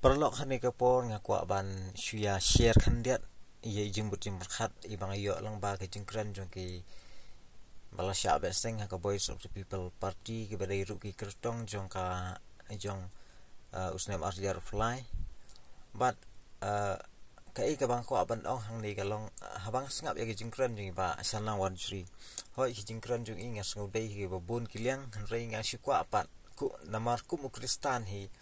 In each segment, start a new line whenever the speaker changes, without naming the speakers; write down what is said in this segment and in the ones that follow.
perlok khani ka por nga kwa ban shuya share kan dia ye iya, jing bur jing khat ibang iyo lang ba ke jing kran jong ki bala sha be ka boys of the people party ki badai ru ki kertong jong ka jong eh, usnem arjar fly but kai eh, ka bang ko aban ong hang ni ka long habang sengap ya ki jingkran jing ba sanang wan sri hoi ki jingkran jing inga sngobei ki babun kiliang kan rei nga shi apat ku namar ku mukristan hi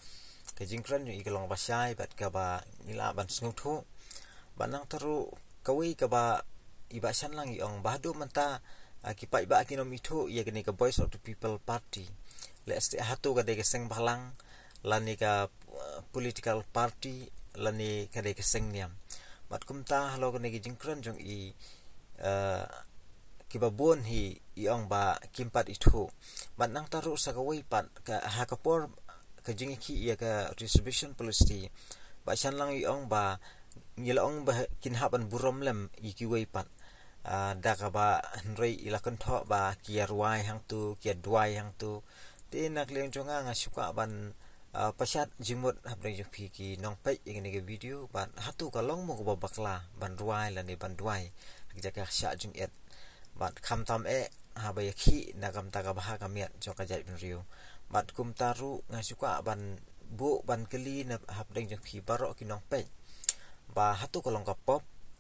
ke jingkran yu ikalong basyai bat ka ba nila ban sungum thu banang teru kawi ka ba iba san lang yong bahdu menta kipa iba akinom itu iya kini ke boys of the people party le sti hatu ka de seng balang lani ka political party lani ka de seng niam mat kum ta halo kini ke jingkran i kiba bon hi iong ba kimpat itu mat nang taru sakawai pat ka hakapor kajingiki yaga resolution policy ba shan lang yong ba yilaong ba kinhaban burom lem iki weipat ah, daga ba nrei ilakan tho ba kia ruai hang tu kia dwai hang tu te nak leng jonga nga suka ban ah, pasat jimut habri jo ki nong pai ingni ge video ba hatu ka long mo ba bakla ban dwai la ni ban dwai jaga sha jung et ban kham tam e habayaki nagam tagabaha kamiat jo jait bin riu bat kum taru ngasuka ban bu ban keli na habdeng jok ki baro ki nong pej ba hatu kolong ka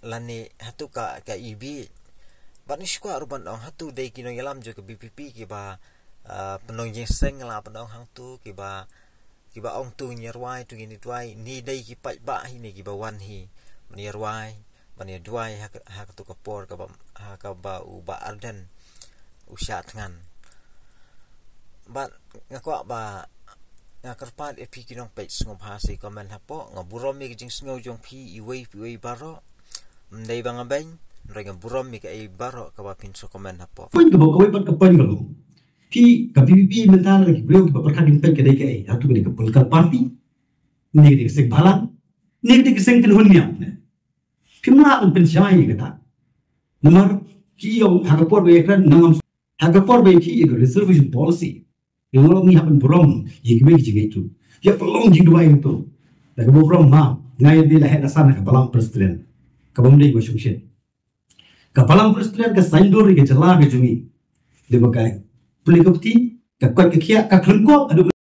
lani hatu ka ka ibi bat suka ruban ong hatu dei ki nong yalam jok bpp ki ba penong jeng seng la penong hang tu ki ba ki ba ong tu nyerwai tu gini tuai ni dei ki pat ba hi ni ki ba wan hi menyerwai hak hak tu ka ka ba hak ka ba u ba arden usia tengan bat ngakwa ba ngakarpat epi kinong page ngom hasi komen hapo ngaburom mi jing sngau jong pi iwei iwei baro mdai banga ben rai ngaburom mi ka baro ka ba komen hapo poin ka ko ban
ka pan pi kapi pi pi mentan ka bleu ka perka din pen ka dai ka ei hatu ni ka pul parti ni ni sek balan ni ni sek telhon mi pi ma un pen syai ka nomor ki yang hakapor be kan nangam And the fourth way is the reservation policy. Yang orang ni akan berong, ia kira jika itu. Ia berong jika dua itu. Tapi kamu berong maaf, ngayon dia lah nasa nak kepala persetelian. Kamu mulai ke syukur. Kepala persetelian ke sandori ke jelah ke jumi. Dia berkata, boleh ke peti, ke